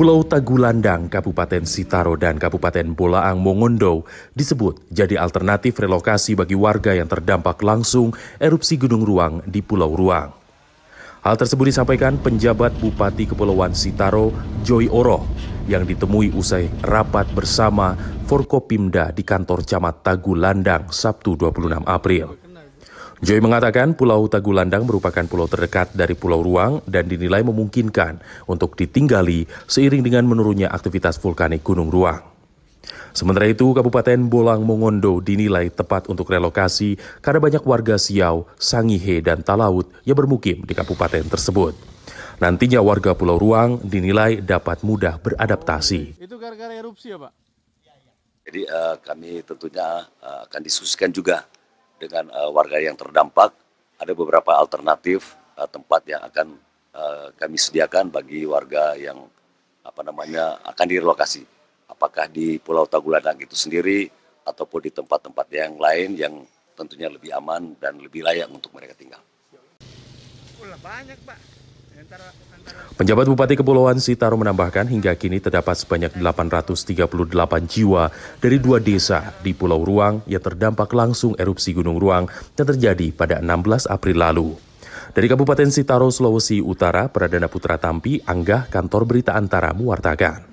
Pulau Tagulandang, Kabupaten Sitaro dan Kabupaten Bolaang Mongondo disebut jadi alternatif relokasi bagi warga yang terdampak langsung erupsi Gunung Ruang di Pulau Ruang. Hal tersebut disampaikan penjabat Bupati Kepulauan Sitaro, Joy Oro yang ditemui usai rapat bersama Forkopimda di kantor Camat Tagulandang Sabtu 26 April. Joy mengatakan Pulau Tagulandang merupakan pulau terdekat dari Pulau Ruang dan dinilai memungkinkan untuk ditinggali seiring dengan menurunnya aktivitas vulkanik Gunung Ruang. Sementara itu, Kabupaten Bolang Mongondo dinilai tepat untuk relokasi karena banyak warga Siau, Sangihe, dan Talaut yang bermukim di kabupaten tersebut. Nantinya warga Pulau Ruang dinilai dapat mudah beradaptasi. Itu gara-gara erupsi ya Pak? Jadi uh, kami tentunya uh, akan diskusikan juga dengan uh, warga yang terdampak. Ada beberapa alternatif uh, tempat yang akan uh, kami sediakan bagi warga yang apa namanya akan direlokasi. Apakah di Pulau Tagulandang itu sendiri ataupun di tempat-tempat yang lain yang tentunya lebih aman dan lebih layak untuk mereka tinggal. Udah banyak, Pak. Penjabat Bupati Kepulauan Sitaro menambahkan hingga kini terdapat sebanyak 838 jiwa dari dua desa di Pulau Ruang yang terdampak langsung erupsi Gunung Ruang yang terjadi pada 16 April lalu. Dari Kabupaten Sitaro, Sulawesi Utara, Pradana Putra Tampi, Anggah, Kantor Berita Antara mewartakan.